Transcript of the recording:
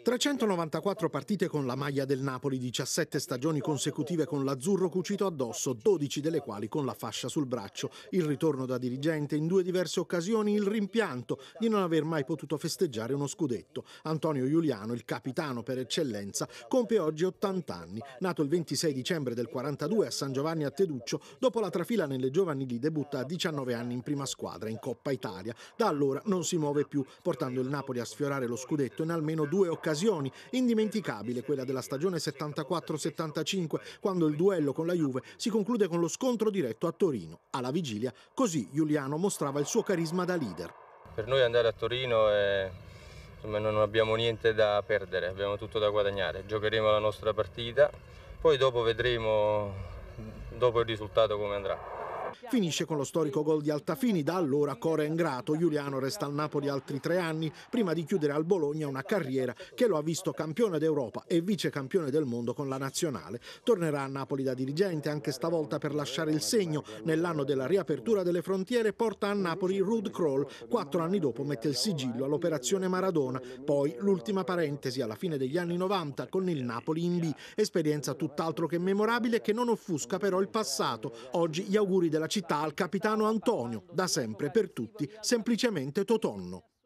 394 partite con la maglia del Napoli, 17 stagioni consecutive con l'azzurro cucito addosso, 12 delle quali con la fascia sul braccio. Il ritorno da dirigente in due diverse occasioni, il rimpianto di non aver mai potuto festeggiare uno scudetto. Antonio Giuliano, il capitano per eccellenza, compie oggi 80 anni. Nato il 26 dicembre del 42 a San Giovanni a Teduccio, dopo la trafila nelle giovanili debutta a 19 anni in prima squadra in Coppa Italia. Da allora non si muove più, portando il Napoli a sfiorare lo scudetto in almeno due occasioni occasioni. Indimenticabile quella della stagione 74-75, quando il duello con la Juve si conclude con lo scontro diretto a Torino. Alla vigilia, così Giuliano mostrava il suo carisma da leader. Per noi andare a Torino è... Insomma, non abbiamo niente da perdere, abbiamo tutto da guadagnare. Giocheremo la nostra partita, poi dopo vedremo dopo il risultato come andrà. Finisce con lo storico gol di Altafini, da allora core ingrato, Giuliano resta al Napoli altri tre anni prima di chiudere al Bologna una carriera che lo ha visto campione d'Europa e vice campione del mondo con la nazionale. Tornerà a Napoli da dirigente anche stavolta per lasciare il segno. Nell'anno della riapertura delle frontiere porta a Napoli Rude Kroll, quattro anni dopo mette il sigillo all'operazione Maradona, poi l'ultima parentesi alla fine degli anni 90 con il Napoli in B, esperienza tutt'altro che memorabile che non offusca però il passato. Oggi gli auguri del della città al capitano Antonio, da sempre per tutti semplicemente Totonno.